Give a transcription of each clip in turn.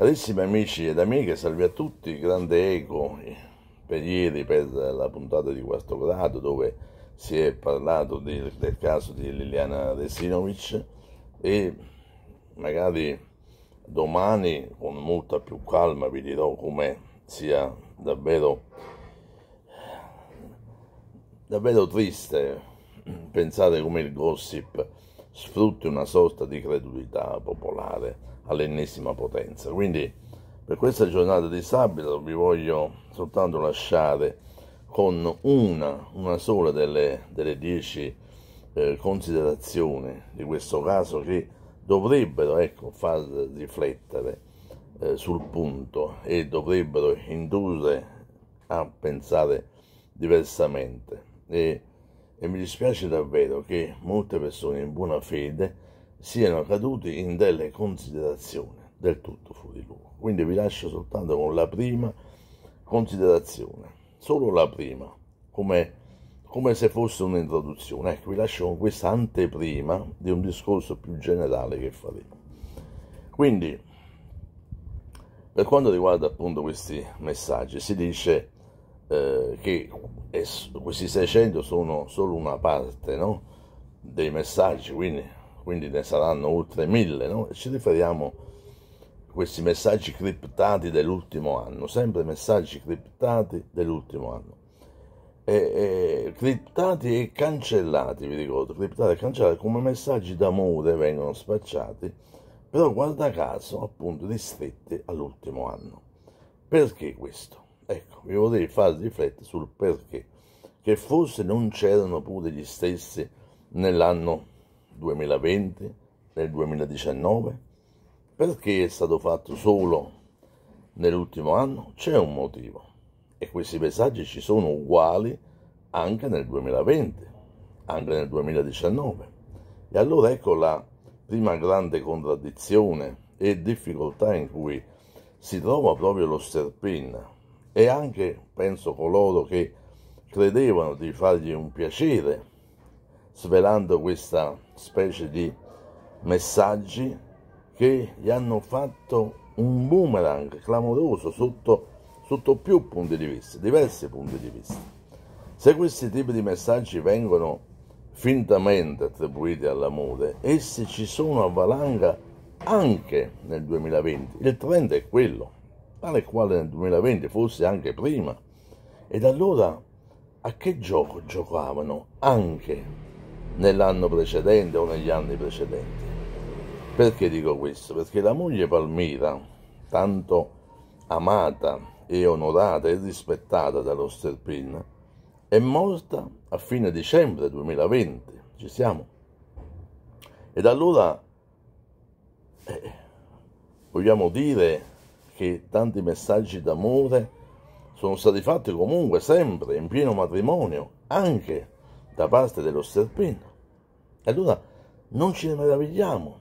Carissimi amici ed amiche, salve a tutti, grande eco per ieri, per la puntata di quarto grado dove si è parlato di, del caso di Liliana Resinovic e magari domani con molta più calma vi dirò come sia davvero, davvero triste pensare come il gossip sfrutti una sorta di credulità popolare all'ennesima potenza. Quindi per questa giornata di sabato vi voglio soltanto lasciare con una, una sola delle, delle dieci eh, considerazioni di questo caso che dovrebbero ecco, far riflettere eh, sul punto e dovrebbero indurre a pensare diversamente. E, e mi dispiace davvero che molte persone in buona fede siano caduti in delle considerazioni del tutto fuori luogo. Quindi vi lascio soltanto con la prima considerazione, solo la prima, come, come se fosse un'introduzione. Ecco, vi lascio con questa anteprima di un discorso più generale che faremo. Quindi, per quanto riguarda appunto questi messaggi, si dice eh, che es- questi 600 sono solo una parte no? dei messaggi, quindi quindi ne saranno oltre mille. No? Ci riferiamo a questi messaggi criptati dell'ultimo anno, sempre messaggi criptati dell'ultimo anno. E, e, criptati e cancellati, vi ricordo, criptati e cancellati come messaggi d'amore vengono spacciati, però guarda caso appunto ristretti all'ultimo anno. Perché questo? Ecco, vi vorrei far riflettere sul perché, che forse non c'erano pure gli stessi nell'anno 2020, nel 2019, perché è stato fatto solo nell'ultimo anno, c'è un motivo. E questi pesaggi ci sono uguali anche nel 2020, anche nel 2019. E allora ecco la prima grande contraddizione e difficoltà in cui si trova proprio lo Sterpin e anche, penso, coloro che credevano di fargli un piacere svelando questa specie di messaggi che gli hanno fatto un boomerang clamoroso sotto, sotto più punti di vista, diversi punti di vista. Se questi tipi di messaggi vengono fintamente attribuiti all'amore, essi ci sono a valanga anche nel 2020. Il trend è quello, tale quale nel 2020, forse anche prima. Ed allora a che gioco giocavano anche nell'anno precedente o negli anni precedenti. Perché dico questo? Perché la moglie Palmira, tanto amata e onorata e rispettata dallo Sterpin, è morta a fine dicembre 2020, ci siamo. E da allora eh, vogliamo dire che tanti messaggi d'amore sono stati fatti comunque sempre in pieno matrimonio, anche da parte dello sterpino. E allora non ci ne meravigliamo,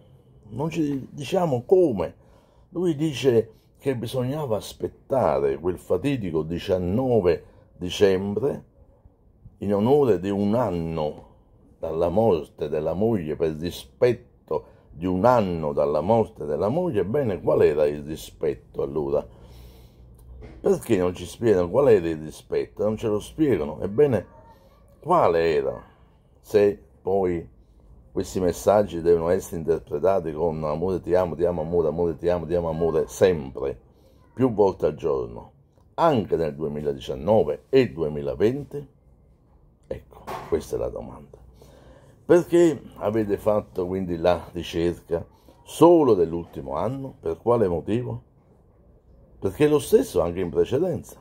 non ci diciamo come. Lui dice che bisognava aspettare quel fatidico 19 dicembre in onore di un anno dalla morte della moglie, per dispetto di un anno dalla morte della moglie, ebbene qual era il rispetto allora? Perché non ci spiegano qual era il rispetto? Non ce lo spiegano. Ebbene, quale era, se poi questi messaggi devono essere interpretati con amore ti amo, ti amo amore, amore ti amo, ti amo amore, sempre, più volte al giorno, anche nel 2019 e 2020? Ecco, questa è la domanda. Perché avete fatto quindi la ricerca solo dell'ultimo anno? Per quale motivo? Perché è lo stesso anche in precedenza.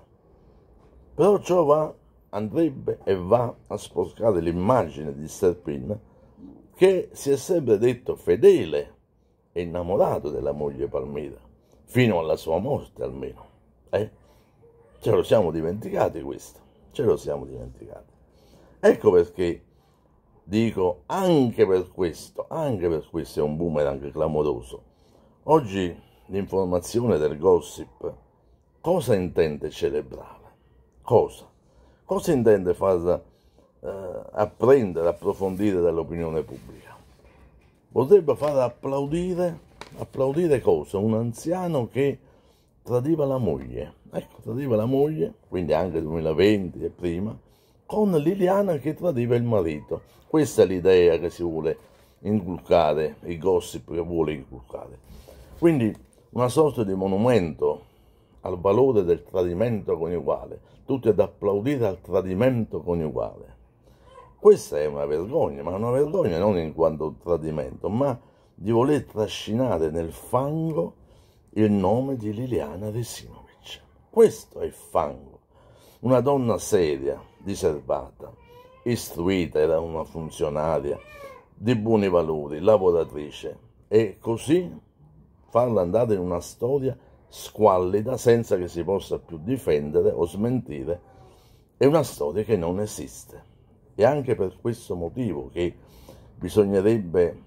Però ciò va andrebbe e va a sporcare l'immagine di Serpin che si è sempre detto fedele e innamorato della moglie Palmira, fino alla sua morte almeno. Eh? Ce lo siamo dimenticati questo, ce lo siamo dimenticati. Ecco perché dico anche per questo, anche per questo è un boomerang clamoroso. Oggi l'informazione del gossip cosa intende celebrare? Cosa? Cosa intende far eh, apprendere, approfondire dall'opinione pubblica? Potrebbe far applaudire, applaudire cosa? Un anziano che tradiva la moglie, ecco, tradiva la moglie, quindi anche 2020 e prima, con Liliana che tradiva il marito. Questa è l'idea che si vuole inculcare, il gossip che vuole inculcare. Quindi una sorta di monumento al valore del tradimento coniugale, tutti ad applaudire al tradimento coniugale. Questa è una vergogna, ma una vergogna non in quanto un tradimento, ma di voler trascinare nel fango il nome di Liliana Resinovic. Questo è il fango. Una donna seria, riservata, istruita, era una funzionaria, di buoni valori, lavoratrice. E così farla andare in una storia squallida senza che si possa più difendere o smentire è una storia che non esiste. E anche per questo motivo che bisognerebbe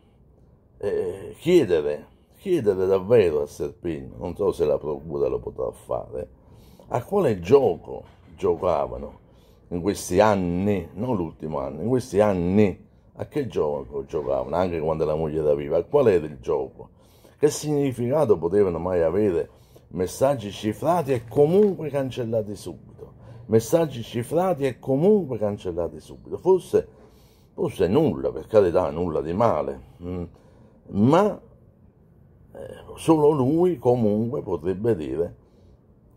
eh, chiedere, chiedere davvero a Serpino, non so se la procura lo potrà fare, a quale gioco giocavano in questi anni, non l'ultimo anno, in questi anni a che gioco giocavano, anche quando la moglie era viva, qual era il gioco, che significato potevano mai avere messaggi cifrati e comunque cancellati subito, messaggi cifrati e comunque cancellati subito, forse, forse nulla, per carità, nulla di male, mm. ma eh, solo lui comunque potrebbe dire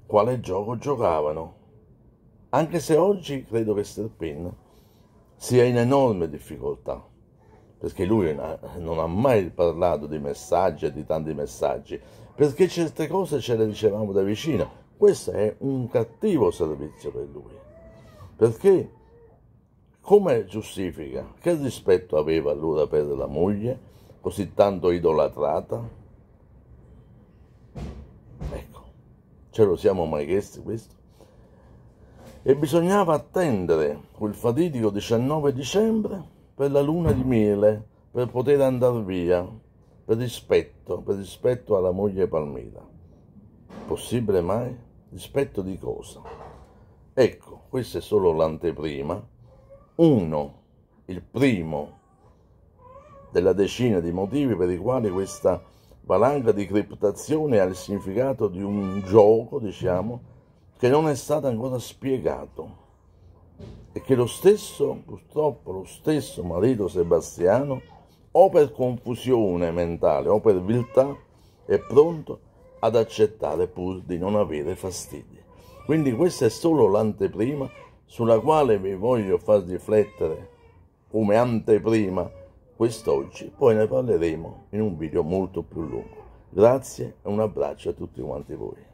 quale gioco giocavano, anche se oggi credo che Sterpin sia in enorme difficoltà perché lui non ha mai parlato di messaggi e di tanti messaggi, perché certe cose ce le dicevamo da vicino. Questo è un cattivo servizio per lui, perché come giustifica? Che rispetto aveva allora per la moglie, così tanto idolatrata? Ecco, ce lo siamo mai chiesti questo? E bisognava attendere quel fatidico 19 dicembre per la luna di miele, per poter andare via, per rispetto, per rispetto alla moglie Palmira. Possibile mai? Rispetto di cosa? Ecco, questa è solo l'anteprima. Uno, il primo della decina di motivi per i quali questa valanga di criptazione ha il significato di un gioco, diciamo, che non è stato ancora spiegato e che lo stesso, purtroppo lo stesso marito Sebastiano, o per confusione mentale o per viltà, è pronto ad accettare pur di non avere fastidi. Quindi questa è solo l'anteprima sulla quale vi voglio far riflettere come anteprima quest'oggi, poi ne parleremo in un video molto più lungo. Grazie e un abbraccio a tutti quanti voi.